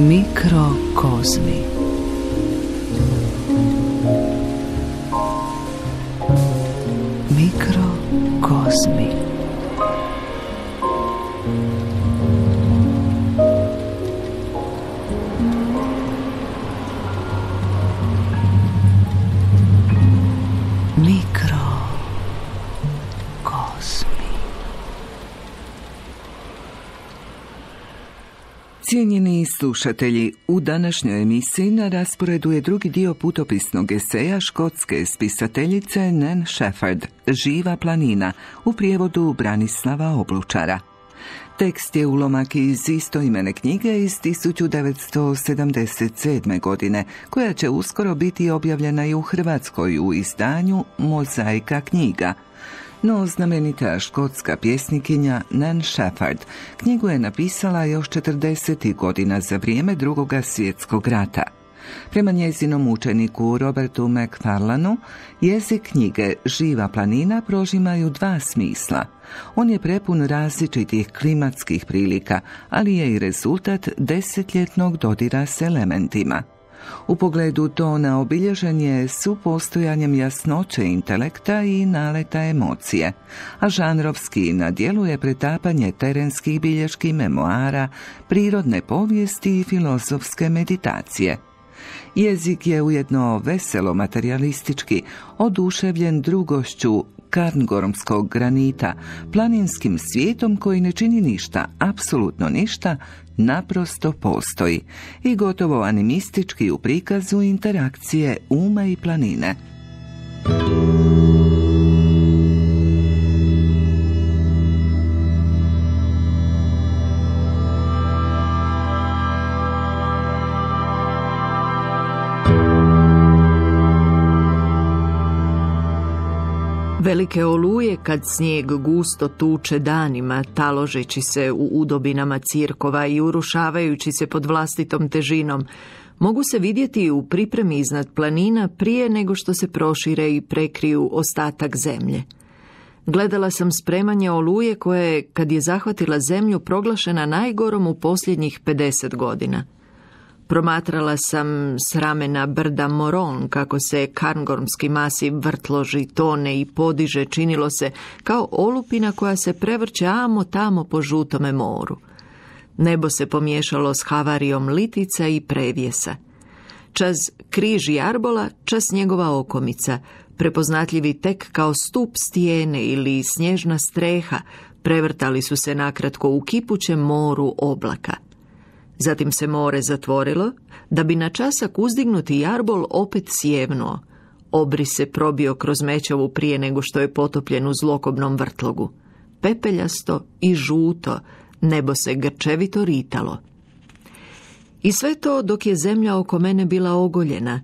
Mikrokozmi slušatelji, u današnjoj emisiji na rasporedu je drugi dio putopisnog eseja škotske spisateljice Nan Shepherd, Živa planina, u prijevodu Branislava Oblučara. Tekst je ulomak iz istoimene knjige iz 1977. godine, koja će uskoro biti objavljena i u Hrvatskoj u izdanju Mozaika knjiga no znamenita škotska pjesnikinja Nan Shepard. Knjigu je napisala još 40. godina za vrijeme drugoga svjetskog rata. Prema njezinom učeniku Robertu McFarlanu, jezik knjige Živa planina prožimaju dva smisla. On je prepun različitih klimatskih prilika, ali je i rezultat desetljetnog dodira s elementima. U pogledu to na obilježen su postojanjem jasnoće intelekta i naleta emocije, a žanrovski nadjeluje pretapanje terenskih bilješki memoara, prirodne povijesti i filozofske meditacije. Jezik je ujedno veselo materialistički, oduševljen drugošću karngormskog granita, planinskim svijetom koji ne čini ništa, apsolutno ništa, naprosto postoji i gotovo animistički u prikazu interakcije uma i planine. velike oluje kad snijeg gusto tuče danima, taložeći se u udobinama cirkova i urušavajući se pod vlastitom težinom, mogu se vidjeti u pripremi iznad planina prije nego što se prošire i prekriju ostatak zemlje. Gledala sam spremanje oluje koje je, kad je zahvatila zemlju, proglašena najgorom u posljednjih 50 godina – Promatrala sam s ramena brda Moron kako se karngormski masiv vrtloži, tone i podiže činilo se kao olupina koja se prevrće amo tamo po žutome moru. Nebo se pomiješalo s havarijom litica i prevjesa. Čas križ i arbola, čas njegova okomica, prepoznatljivi tek kao stup stijene ili snježna streha, prevrtali su se nakratko u kipućem moru oblaka – Zatim se more zatvorilo, da bi na časak uzdignuti jarbol opet sjevnuo. Obri se probio kroz mećavu prije nego što je potopljen u zlokobnom vrtlogu. Pepeljasto i žuto, nebo se grčevito ritalo. I sve to dok je zemlja oko mene bila ogoljena.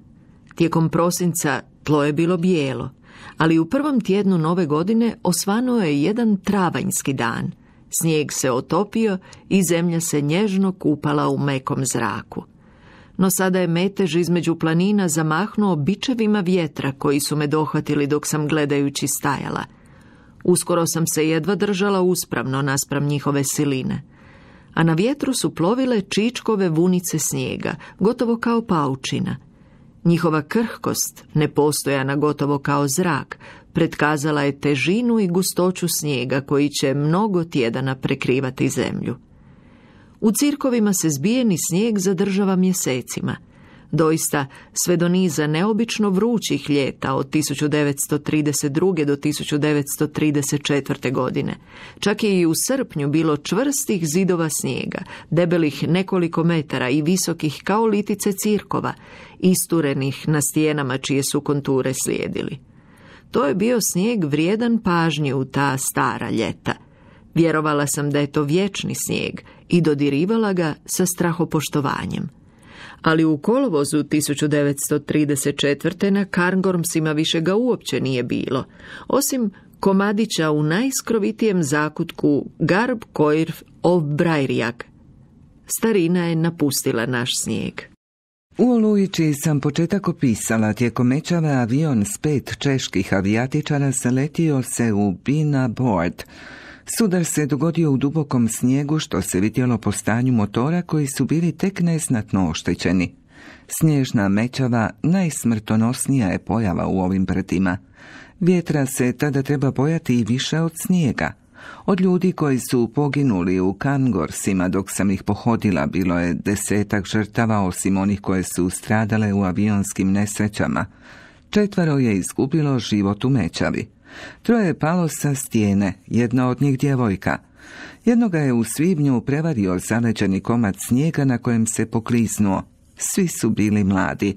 Tijekom prosinca tlo je bilo bijelo, ali u prvom tjednu nove godine osvanuo je jedan travanjski dan – Snijeg se otopio i zemlja se nježno kupala u mekom zraku. No sada je metež između planina zamahnuo bičevima vjetra koji su me dohvatili dok sam gledajući stajala. Uskoro sam se jedva držala uspravno naspram njihove siline. A na vjetru su plovile čičkove vunice snijega, gotovo kao paučina. Njihova krhkost, nepostojana gotovo kao zrak, pretkazala je težinu i gustoću snijega koji će mnogo tjedana prekrivati zemlju. U cirkovima se zbijeni snijeg zadržava mjesecima. Doista, sve do niza neobično vrućih ljeta od 1932. do 1934. godine. Čak je i u srpnju bilo čvrstih zidova snijega, debelih nekoliko metara i visokih kao litice cirkova, isturenih na stijenama čije su konture slijedili. To je bio snijeg vrijedan pažnje u ta stara ljeta. Vjerovala sam da je to vječni snijeg i dodirivala ga sa strahopoštovanjem. Ali u kolovozu 1934. na Karngormsima više ga uopće nije bilo, osim komadića u najskrovitijem zakutku Garb of Brajrijak. Starina je napustila naš snijeg. U Olujići sam početak opisala tijekom mečave avion s pet čeških avijatičara saletio se u Bina Board. Sudar se dogodio u dubokom snijegu što se vidjelo po stanju motora koji su bili tek neznatno oštećeni. Snježna mečava najsmrtonosnija je pojava u ovim pretima. Vjetra se tada treba bojati i više od snijega – od ljudi koji su poginuli u Kangorsima dok sam ih pohodila bilo je desetak žrtava osim onih koje su stradale u avionskim nesrećama. Četvaro je izgubilo život u Mećavi. Troje je palo sa stijene, jedna od njih djevojka. Jednoga je u svibnju prevario zaleđeni komad snijega na kojem se poklisnuo. Svi su bili mladi.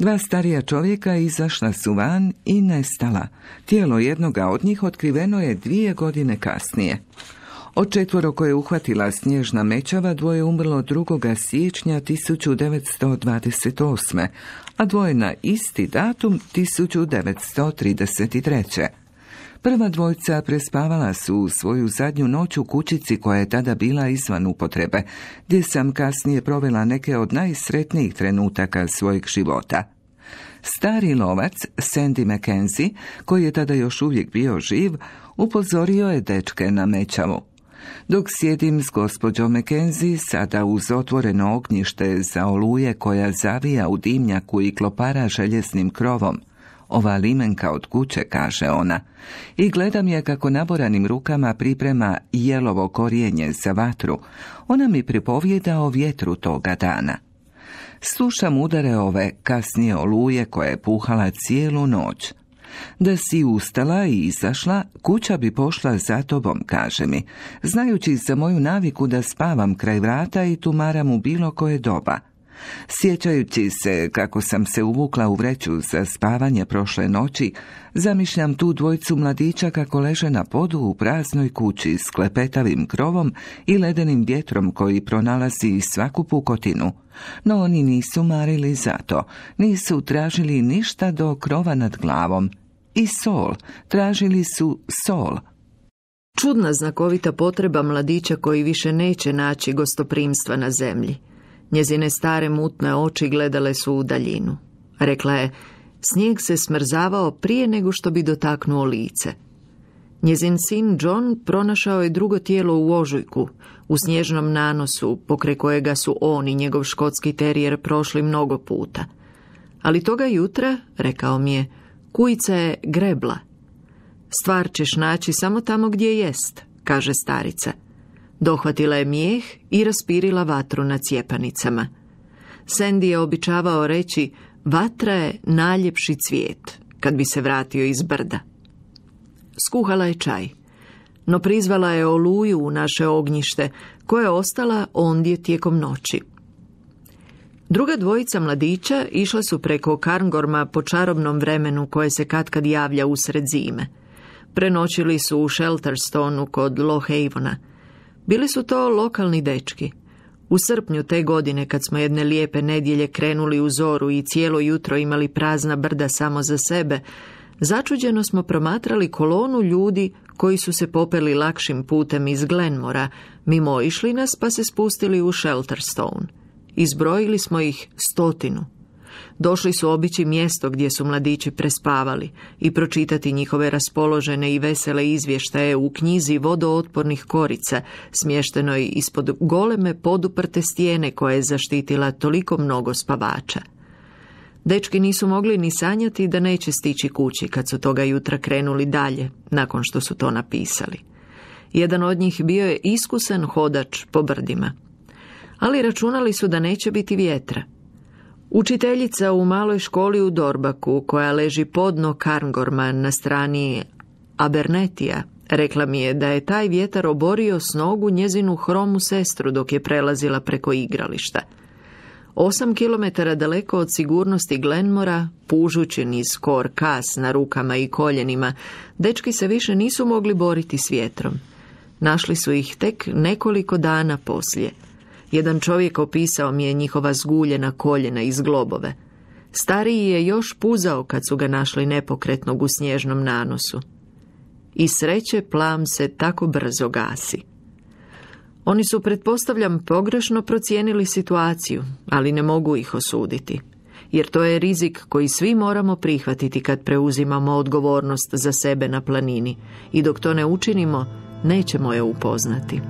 Dva starija čovjeka izašla su van i nestala. Tijelo jednoga od njih otkriveno je dvije godine kasnije. Od četvoro koje je uhvatila snježna mećava dvoje umrlo 2. siječnja 1928. a dvoje na isti datum 1933. Prva dvojca prespavala su u svoju zadnju noć u kućici koja je tada bila izvan upotrebe, gdje sam kasnije provela neke od najsretnijih trenutaka svojeg života. Stari lovac, Sandy McKenzie, koji je tada još uvijek bio živ, upozorio je dečke na mećavu. Dok sjedim s gospođom McKenzie, sada uz otvoreno ognjište za oluje koja zavija u dimnjaku i klopara željeznim krovom, ova limenka od kuće, kaže ona, i gledam je kako naboranim rukama priprema jelovo korijenje za vatru. Ona mi pripovjeda o vjetru toga dana. Slušam udare ove kasnije oluje koja je puhala cijelu noć. Da si ustala i izašla, kuća bi pošla za tobom, kaže mi, znajući za moju naviku da spavam kraj vrata i tumaram u bilo koje doba. Sjećajući se kako sam se uvukla u vreću za spavanje prošle noći, zamišljam tu dvojcu mladića kako leže na podu u praznoj kući s klepetavim krovom i ledenim vjetrom koji pronalazi svaku pukotinu. No oni nisu marili za to, nisu tražili ništa do krova nad glavom. I sol, tražili su sol. Čudna znakovita potreba mladića koji više neće naći gostoprimstva na zemlji. Njezine stare mutne oči gledale su u daljinu. Rekla je, snijeg se smrzavao prije nego što bi dotaknuo lice. Njezin sin John pronašao je drugo tijelo u ožujku, u snježnom nanosu, pokre kojega su on i njegov škotski terijer prošli mnogo puta. Ali toga jutra, rekao mi je, kujica je grebla. Stvar ćeš naći samo tamo gdje jest, kaže starica. Dohvatila je mijeh i raspirila vatru na cjepanicama. Sandy je običavao reći, vatra je najljepši cvijet, kad bi se vratio iz brda. Skuhala je čaj, no prizvala je oluju u naše ognjište, koja je ostala ondje tijekom noći. Druga dvojica mladića išla su preko Karngorma po čarobnom vremenu koje se katkad javlja usred zime. Prenoćili su u Shelterstonu kod Lohavona. Bili su to lokalni dečki. U srpnju te godine, kad smo jedne lijepe nedjelje krenuli u zoru i cijelo jutro imali prazna brda samo za sebe, začuđeno smo promatrali kolonu ljudi koji su se popeli lakšim putem iz Glenmora, mimo išli nas pa se spustili u Shelterstone. Izbrojili smo ih stotinu došli su obići mjesto gdje su mladići prespavali i pročitati njihove raspoložene i vesele izvještaje u knjizi vodootpornih korica, smještenoj ispod goleme poduprte stijene koja je zaštitila toliko mnogo spavača. Dečki nisu mogli ni sanjati da neće stići kući kad su toga jutra krenuli dalje, nakon što su to napisali. Jedan od njih bio je iskusan hodač po brdima. Ali računali su da neće biti vjetra, Učiteljica u maloj školi u Dorbaku, koja leži podno Karngorman na strani Abernetija, rekla mi je da je taj vjetar oborio s nogu njezinu hromu sestru dok je prelazila preko igrališta. Osam kilometara daleko od sigurnosti Glenmora, pužući niz skor kas na rukama i koljenima, dečki se više nisu mogli boriti s vjetrom. Našli su ih tek nekoliko dana poslije. Jedan čovjek opisao mi je njihova zguljena koljena iz globove. Stariji je još puzao kad su ga našli nepokretnog u snježnom nanosu. I sreće plam se tako brzo gasi. Oni su, pretpostavljam, pogrešno procijenili situaciju, ali ne mogu ih osuditi. Jer to je rizik koji svi moramo prihvatiti kad preuzimamo odgovornost za sebe na planini i dok to ne učinimo, nećemo je upoznati.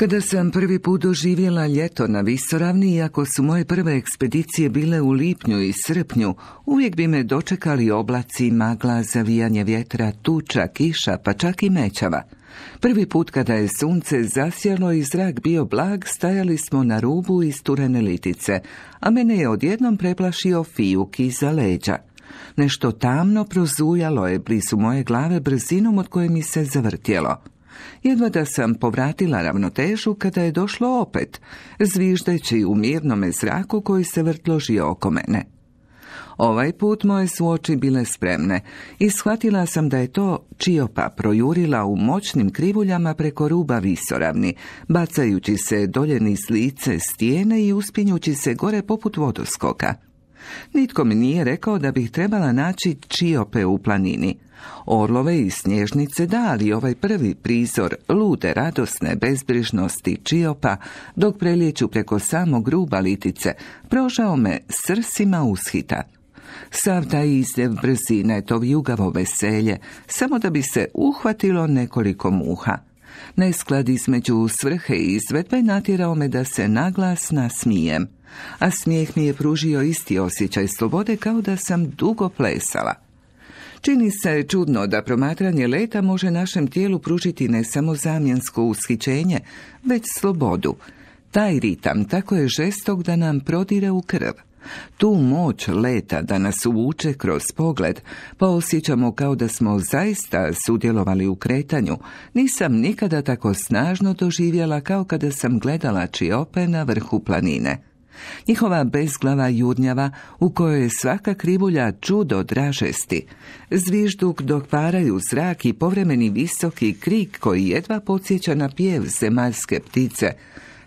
Kada sam prvi put doživjela ljeto na Visoravni, iako su moje prve ekspedicije bile u lipnju i srpnju, uvijek bi me dočekali oblaci, magla, zavijanje vjetra, tuča, kiša, pa čak i mećava. Prvi put kada je sunce zasjelo i zrak bio blag, stajali smo na rubu isturene litice, a mene je odjednom preplašio fijuk iza leđa. Nešto tamno prozujalo je blizu moje glave brzinom od koje mi se zavrtjelo. Jedva da sam povratila ravnotežu kada je došlo opet, zviždeći u mirnome zraku koji se vrtložio oko mene. Ovaj put moje su oči bile spremne i shvatila sam da je to čiopa projurila u moćnim krivuljama preko ruba visoravni, bacajući se dolje niz lice stijene i uspinjući se gore poput vodoskoka. Nitko mi nije rekao da bih trebala naći čiope u planini. Orlove i snježnice dali ovaj prvi prizor lude radosne bezbrižnosti čiopa dok prelijeću preko samog gruba litice, prožao me srsima ushita. Sav taj brzina je to vjugavo veselje, samo da bi se uhvatilo nekoliko muha. Nesklad između svrhe i izvedbe natjerao me da se naglas nasmijem, a smijeh mi je pružio isti osjećaj slobode kao da sam dugo plesala. Čini se čudno da promatranje leta može našem tijelu pružiti ne samo zamjensko ushićenje, već slobodu. Taj ritam tako je žestok da nam prodire u krv. Tu moć leta da nas uvuče kroz pogled, pa osjećamo kao da smo zaista sudjelovali u kretanju. Nisam nikada tako snažno doživjela kao kada sam gledala čiope na vrhu planine. Njihova bezglava judnjava u kojoj je svaka krivulja čudo dražesti. Zvižduk dok varaju zrak i povremeni visoki krik koji jedva podsjeća na pjev zemaljske ptice.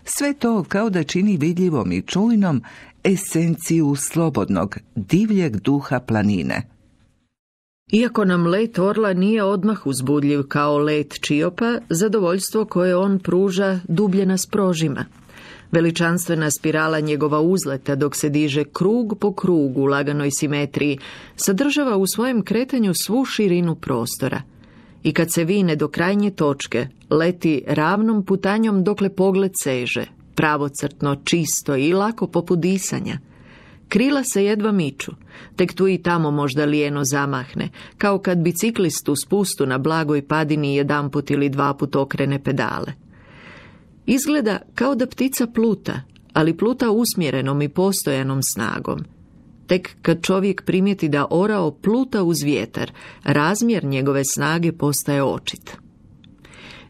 Sve to kao da čini vidljivom i čujnom esenciju slobodnog, divljeg duha planine. Iako nam let orla nije odmah uzbudljiv kao let čiopa, zadovoljstvo koje on pruža dublje nas prožima veličanstvena spirala njegova uzleta dok se diže krug po krugu u laganoj simetriji, sadržava u svojem kretanju svu širinu prostora. I kad se vine do krajnje točke, leti ravnom putanjom dokle pogled seže, pravocrtno, čisto i lako poput disanja. Krila se jedva miču, tek tu i tamo možda lijeno zamahne, kao kad biciklistu spustu na blagoj padini jedanput ili dva put okrene pedale. Izgleda kao da ptica pluta, ali pluta usmjerenom i postojanom snagom. Tek kad čovjek primijeti da orao pluta uz vjetar, razmjer njegove snage postaje očit.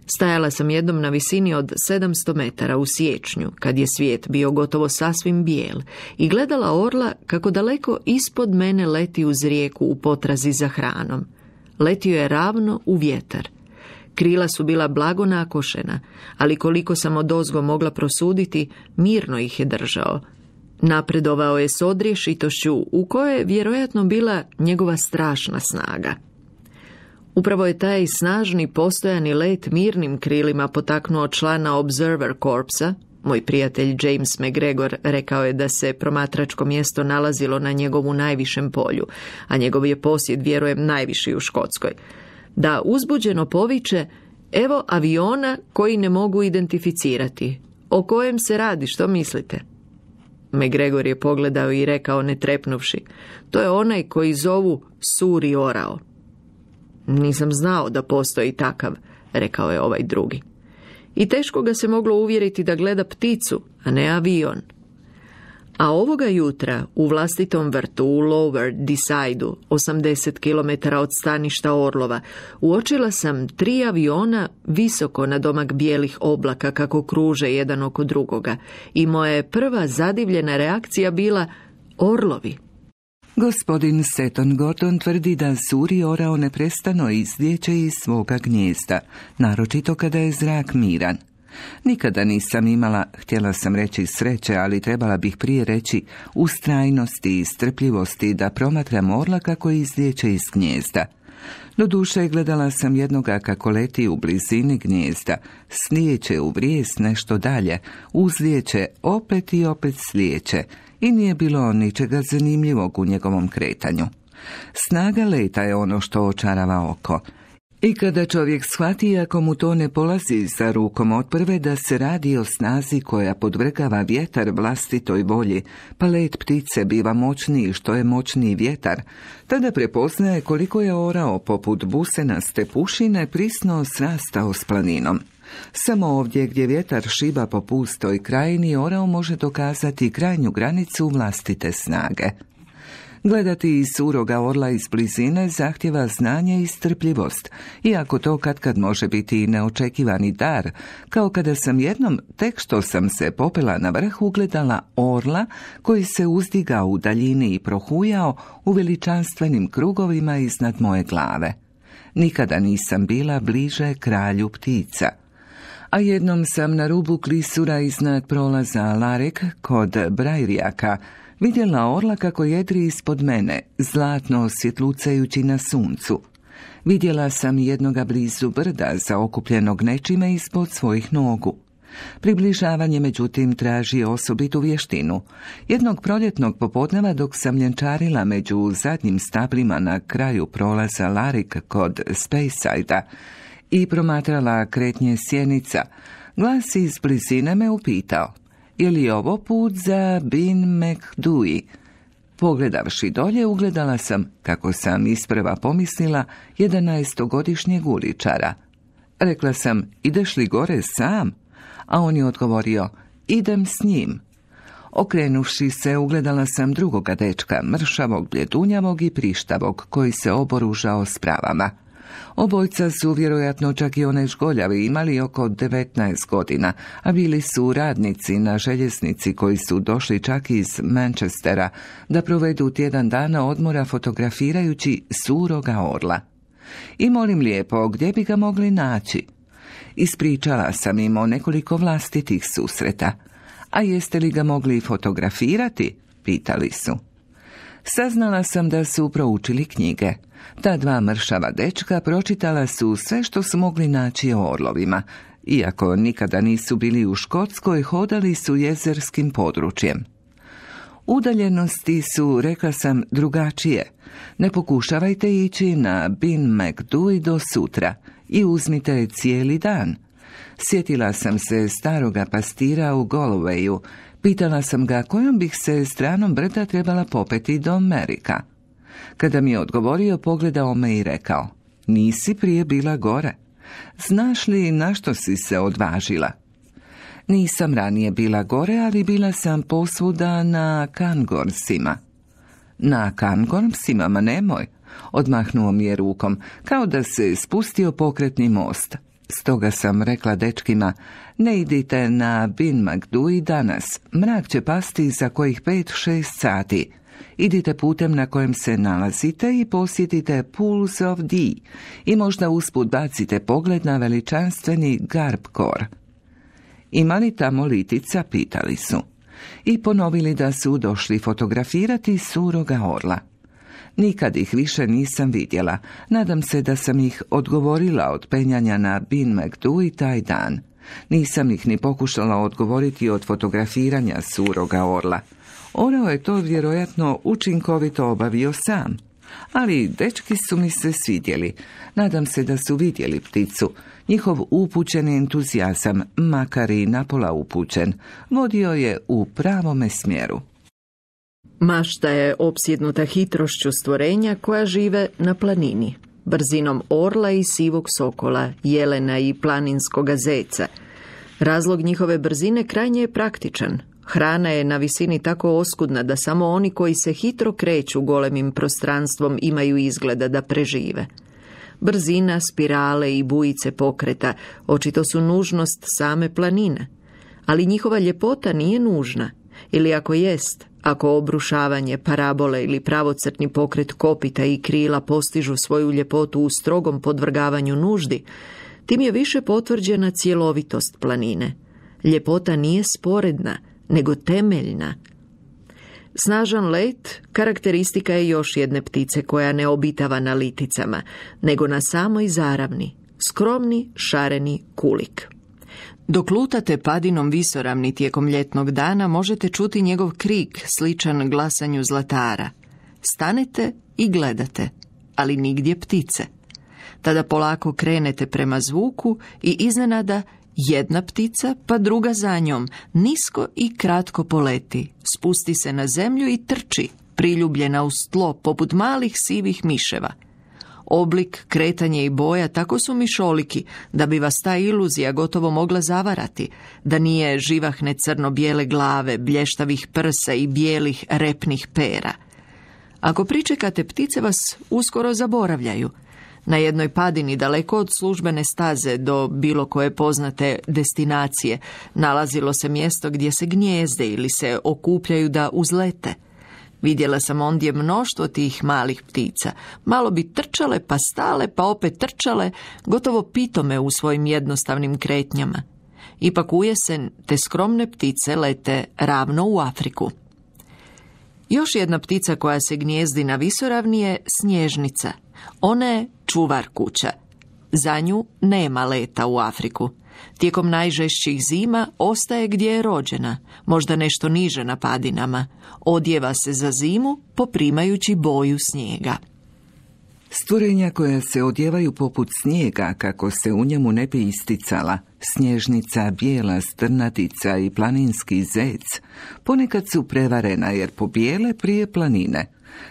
Stajala sam jednom na visini od 700 metara u siječnju, kad je svijet bio gotovo sasvim bijel, i gledala orla kako daleko ispod mene leti uz rijeku u potrazi za hranom. Letio je ravno u vjetar. Krila su bila blago nakošena, ali koliko sam od ozgo mogla prosuditi, mirno ih je držao. Napredovao je s odriješitošću u kojoj je vjerojatno bila njegova strašna snaga. Upravo je taj snažni postojani let mirnim krilima potaknuo člana Observer Corpsa, moj prijatelj James McGregor rekao je da se promatračko mjesto nalazilo na njegovu najvišem polju, a njegov je posjed, vjerujem, najviši u Škotskoj da uzbuđeno poviče evo aviona koji ne mogu identificirati. O kojem se radi, što mislite? McGregor je pogledao i rekao ne trepnuvši. To je onaj koji zovu Suri orao. Nisam znao da postoji takav, rekao je ovaj drugi. I teško ga se moglo uvjeriti da gleda pticu, a ne avion a ovoga jutra u vlastitom vrtu u Lower 80 km od staništa Orlova, uočila sam tri aviona visoko na domak bijelih oblaka kako kruže jedan oko drugoga i moja je prva zadivljena reakcija bila Orlovi. Gospodin Seton Gordon tvrdi da suri orao neprestano izdjeće iz svoga gnjezda, naročito kada je zrak miran – Nikada nisam imala, htjela sam reći sreće, ali trebala bih prije reći ustrajnosti i strpljivosti da promatram orlaka kako izliječe iz gnjezda. duše gledala sam jednoga kako leti u blizini gnjezda, snijeće u vrijez nešto dalje, uzlijeće opet i opet slijeće i nije bilo ničega zanimljivog u njegovom kretanju. Snaga leta je ono što očarava oko – i kada čovjek shvati ako mu to ne polazi sa rukom od prve da se radi o snazi koja podvrgava vjetar vlastitoj volji, pa let ptice biva moćniji što je moćniji vjetar, tada prepoznaje koliko je orao poput busena stepušine prisno srastao s planinom. Samo ovdje gdje vjetar šiba po pustoj krajini orao može dokazati krajnju granicu vlastite snage. Gledati iz suroga orla iz blizine zahtjeva znanje i strpljivost, iako to kad kad može biti i neočekivani dar, kao kada sam jednom, tek što sam se popela na vrh, ugledala orla koji se uzdigao u daljini i prohujao u veličanstvenim krugovima iznad moje glave. Nikada nisam bila bliže kralju ptica – a jednom sam na rubu klisura iznad prolaza Larek kod Brajrijaka vidjela orla kako jedri ispod mene, zlatno osvjetlucajući na suncu. Vidjela sam jednoga blizu brda zaokupljenog nečime ispod svojih nogu. Približavanje međutim traži osobitu vještinu. Jednog proljetnog popodneva dok sam ljenčarila među zadnjim stablima na kraju prolaza Larik kod Speysajda, i promatrala kretnje sjenica, glas iz blizine me upitao, je li ovo put za Bin McDui? Pogledavši dolje, ugledala sam, kako sam isprva pomislila, 11-godišnjeg uličara. Rekla sam, ideš li gore sam? A on je odgovorio, idem s njim. Okrenuvši se, ugledala sam drugoga dečka, mršavog, bljedunjavog i prištavog, koji se oboružao s pravama. Obojca su vjerojatno čak i one školjavi imali oko 19 godina, a bili su radnici na željeznici koji su došli čak iz Manchestera da provedu tjedan dana odmora fotografirajući suroga orla. I molim lijepo, gdje bi ga mogli naći? Ispričala sam im o nekoliko vlastitih susreta. A jeste li ga mogli fotografirati? Pitali su. Saznala sam da su proučili knjige. Ta dva mršava dečka pročitala su sve što su mogli naći o orlovima. Iako nikada nisu bili u Škotskoj, hodali su jezerskim područjem. Udaljenosti su, rekla sam, drugačije. Ne pokušavajte ići na Bin McDuy do sutra i uzmite cijeli dan. Sjetila sam se staroga pastira u Goloveju. Pitala sam ga kojom bih se stranom brda trebala popeti do Amerika. Kada mi je odgovorio, pogledao me i rekao, nisi prije bila gore. Znaš li na što si se odvažila? Nisam ranije bila gore, ali bila sam posvuda na Kangorsima. Na Kangorsima, ma nemoj, odmahnuo mi je rukom, kao da se spustio pokretni most. Stoga sam rekla dečkima, ne idite na Bin i danas, mrak će pasti za kojih pet, šest sati. Idite putem na kojem se nalazite i posjetite Pools of D i možda usput bacite pogled na veličanstveni Garbkor. Ima li tamo litica, pitali su. I ponovili da su došli fotografirati suroga orla. Nikad ih više nisam vidjela. Nadam se da sam ih odgovorila od penjanja na Bin McDu i taj dan. Nisam ih ni pokušala odgovoriti od fotografiranja suroga orla. Orao je to vjerojatno učinkovito obavio sam, ali dečki su mi se svidjeli. Nadam se da su vidjeli pticu. Njihov upućeni entuzijazam, makar i napola upućen, vodio je u pravome smjeru. Mašta je opsjednuta hitrošću stvorenja koja žive na planini, brzinom orla i sivog sokola, jelena i planinskog zeca. Razlog njihove brzine krajnje je praktičan. Hrana je na visini tako oskudna da samo oni koji se hitro kreću golemim prostranstvom imaju izgleda da prežive. Brzina, spirale i bujice pokreta očito su nužnost same planine, ali njihova ljepota nije nužna, ili ako jest, ako obrušavanje parabole ili pravocrtni pokret kopita i krila postižu svoju ljepotu u strogom podvrgavanju nuždi, tim je više potvrđena cjelovitost planine. Ljepota nije sporedna, nego temeljna. Snažan let karakteristika je još jedne ptice koja ne obitava na liticama, nego na samoj zaravni, skromni šareni kulik. Dok lutate padinom visoravni tijekom ljetnog dana, možete čuti njegov krik sličan glasanju zlatara. Stanete i gledate, ali nigdje ptice. Tada polako krenete prema zvuku i iznenada jedna ptica, pa druga za njom, nisko i kratko poleti, spusti se na zemlju i trči, priljubljena u tlo poput malih sivih miševa. Oblik, kretanje i boja tako su mišoliki da bi vas ta iluzija gotovo mogla zavarati, da nije živahne crno-bijele glave, blještavih prsa i bijelih repnih pera. Ako pričekate ptice vas uskoro zaboravljaju – na jednoj padini daleko od službene staze do bilo koje poznate destinacije nalazilo se mjesto gdje se gnjezde ili se okupljaju da uzlete. Vidjela sam ondje mnoštvo tih malih ptica. Malo bi trčale, pa stale, pa opet trčale, gotovo pitome u svojim jednostavnim kretnjama. Ipak u jesen te skromne ptice lete ravno u Afriku. Još jedna ptica koja se gnjezdi na visoravni je snježnica. Ona je čuvar kuća. Za nju nema leta u Afriku. Tijekom najžešćih zima ostaje gdje je rođena, možda nešto niže na padinama. Odjeva se za zimu poprimajući boju snijega. Stvorenja koja se odjevaju poput snijega kako se u njemu ne bi isticala, snježnica, bijela strnatica i planinski zec, ponekad su prevarena jer pobijele prije planine.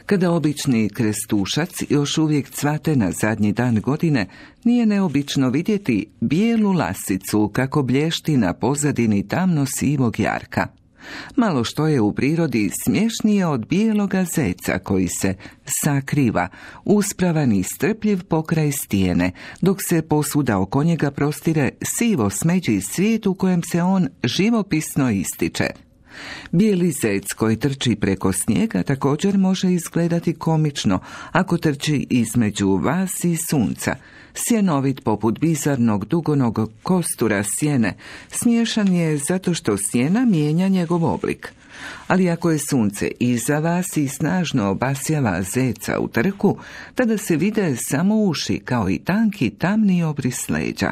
Kada obični krestušac još uvijek cvate na zadnji dan godine, nije neobično vidjeti bijelu lasicu kako blješti na pozadini tamno sivog jarka. Malo što je u prirodi smješnije od bijeloga zeca koji se sakriva, uspravan i strpljiv pokraj stijene, dok se posuda oko njega prostire sivo smeđi svijet u kojem se on živopisno ističe. Bijeli zec koji trči preko snijega također može izgledati komično ako trči između vas i sunca – Sjenovit poput bizarnog dugonog kostura sjene, smiješan je zato što sjena mijenja njegov oblik. Ali ako je sunce iza vas i snažno obasjava zeca u trku, tada se vide samo uši kao i tanki tamni obris leđa.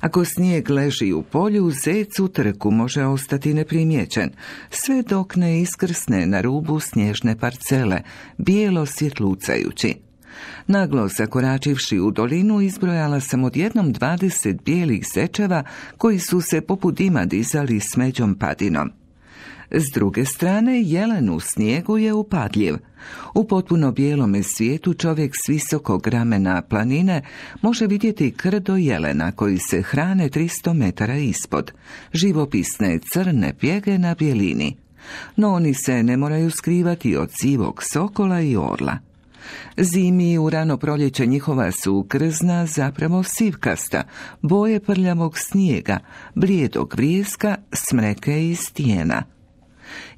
Ako snijeg leži u polju, zec u trku može ostati neprimjećen, sve dok ne iskrsne na rubu snježne parcele, bijelo svjetlucajući. Naglo zakoračivši u dolinu, izbrojala sam odjednom dvadeset bijelih sečeva koji su se poput dima dizali smeđom padinom. S druge strane, jelen u snijegu je upadljiv. U potpuno bijelome svijetu čovjek s visokog ramena planine može vidjeti krdo jelena koji se hrane 300 metara ispod, živopisne crne pjege na bjelini. No oni se ne moraju skrivati od sivog sokola i orla. Zimi i u rano proljeće njihova su krzna zapravo sivkasta, boje prljavog snijega, blijedog vrijeska, smreke i stijena.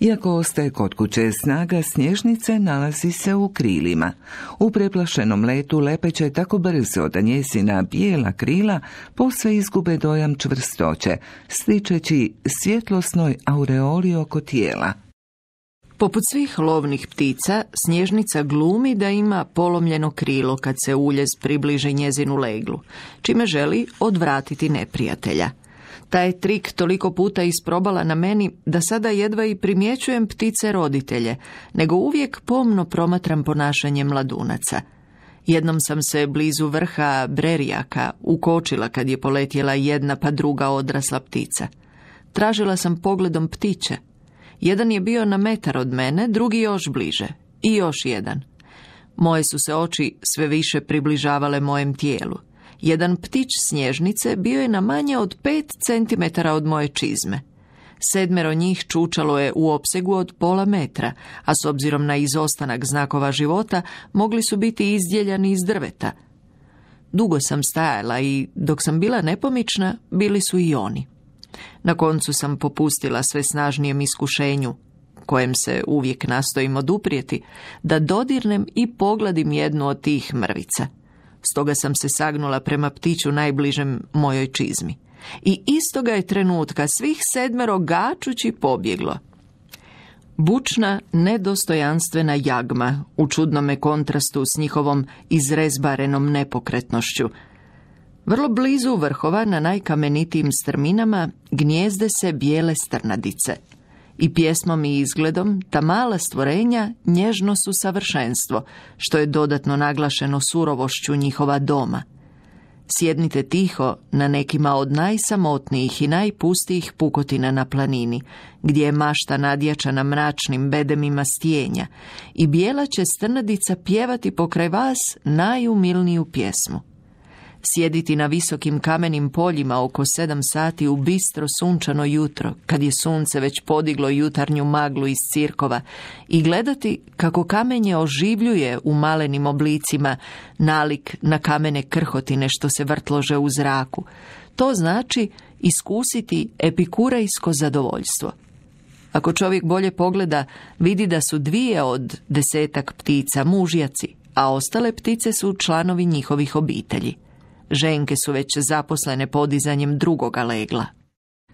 Iako ostaje kod kuće, snaga snježnice nalazi se u krilima. U preplašenom letu lepeće tako brzo da njezina bijela krila posve izgube dojam čvrstoće, sličeći svjetlosnoj aureoli oko tijela. Poput svih lovnih ptica, snježnica glumi da ima polomljeno krilo kad se uljez približi njezinu leglu, čime želi odvratiti neprijatelja. Taj trik toliko puta isprobala na meni da sada jedva i primjećujem ptice roditelje, nego uvijek pomno promatram ponašanje mladunaca. Jednom sam se blizu vrha brerijaka ukočila kad je poletjela jedna pa druga odrasla ptica. Tražila sam pogledom ptiće, jedan je bio na metar od mene, drugi još bliže. I još jedan. Moje su se oči sve više približavale mojem tijelu. Jedan ptić snježnice bio je na manje od pet centimetara od moje čizme. Sedmero njih čučalo je u opsegu od pola metra, a s obzirom na izostanak znakova života mogli su biti izdjeljani iz drveta. Dugo sam stajala i dok sam bila nepomična, bili su i oni. Na koncu sam popustila sve snažnijem iskušenju, kojem se uvijek nastojim oduprijeti, da dodirnem i pogledim jednu od tih mrvica. Stoga sam se sagnula prema ptiću najbližem mojoj čizmi. I istoga je trenutka svih sedmero gačući pobjeglo. Bučna, nedostojanstvena jagma u čudnome kontrastu s njihovom izrezbarenom nepokretnošću – vrlo blizu vrhova na najkamenitijim strminama gnjezde se bijele strnadice. I pjesmom i izgledom ta mala stvorenja nježno su savršenstvo, što je dodatno naglašeno surovošću njihova doma. Sjednite tiho na nekima od najsamotnijih i najpustijih pukotina na planini, gdje je mašta nadjačana mračnim bedemima stijenja i bijela će strnadica pjevati pokraj vas najumilniju pjesmu sjediti na visokim kamenim poljima oko sedam sati u bistro sunčano jutro, kad je sunce već podiglo jutarnju maglu iz cirkova, i gledati kako kamenje oživljuje u malenim oblicima, nalik na kamene krhotine što se vrtlože u zraku. To znači iskusiti epikurajsko zadovoljstvo. Ako čovjek bolje pogleda, vidi da su dvije od desetak ptica mužjaci, a ostale ptice su članovi njihovih obitelji. Ženke su već zaposlene podizanjem drugoga legla.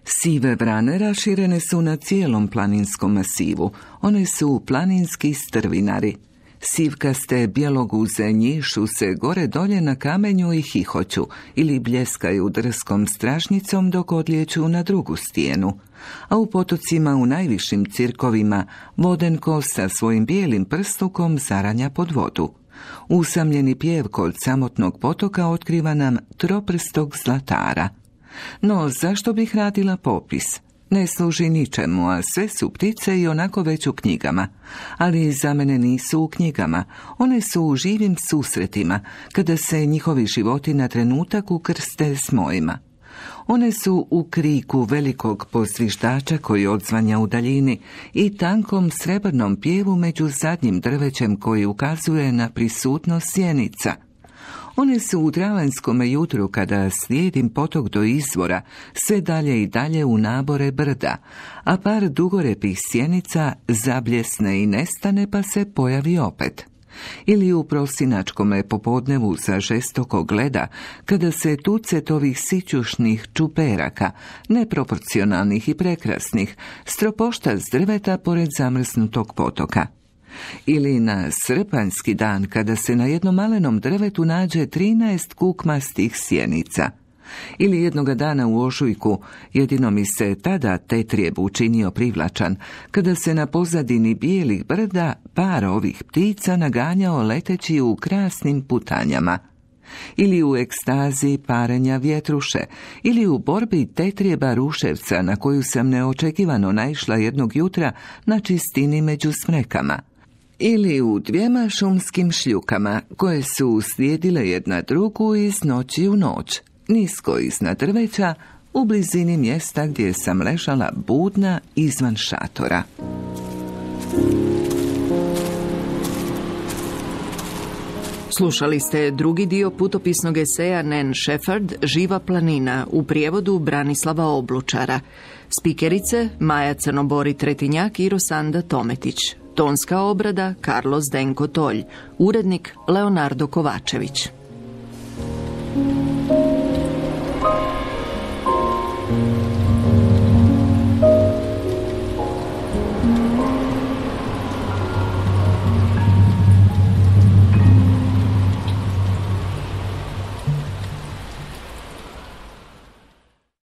Sive vrane raširene su na cijelom planinskom masivu. One su planinski strvinari. Sivkaste bjeloguze njišu se gore dolje na kamenju i hihoću ili bljeskaju drskom stražnicom dok odlijeću na drugu stijenu. A u potocima u najvišim cirkovima vodenko sa svojim bijelim prstukom zaranja pod vodu. Usamljeni pjev kod samotnog potoka otkriva nam troprstog zlatara. No, zašto bih radila popis? Ne služi ničemu, a sve su ptice i onako već u knjigama. Ali za mene nisu u knjigama, one su u živim susretima, kada se njihovi životi na trenutak ukrste s mojima. One su u kriku velikog posvištača koji odzvanja u daljini i tankom srebrnom pjevu među zadnjim drvećem koji ukazuje na prisutnost sjenica. One su u travanskom jutru kada slijedim potok do izvora sve dalje i dalje u nabore brda, a par dugorepih sjenica zabljesne i nestane pa se pojavi opet ili u prosinačkome popodnevu sa žestoko gleda kada se tucet ovih sićušnih čuperaka, neproporcionalnih i prekrasnih, stropošta s drveta pored zamrznutog potoka. Ili na srpanjski dan kada se na jednom malenom drvetu nađe 13 kukmastih sjenica – ili jednoga dana u ošujku jedino mi se tada tetrijeb učinio privlačan, kada se na pozadini bijelih brda par ovih ptica naganjao leteći u krasnim putanjama. Ili u ekstazi parenja vjetruše, ili u borbi tetrijeba ruševca na koju sam neočekivano naišla jednog jutra na čistini među smrekama ili u dvijema šumskim šljukama koje su slijedile jedna drugu iz noći u noć nisko iznad drveća, u blizini mjesta gdje sam ležala budna izvan šatora. Slušali ste drugi dio putopisnog eseja Nen Shepard, Živa planina, u prijevodu Branislava Oblučara. Spikerice Maja Crnobori Tretinjak i Rosanda Tometić. Tonska obrada Carlos Denko Tolj. Urednik Leonardo Kovačević.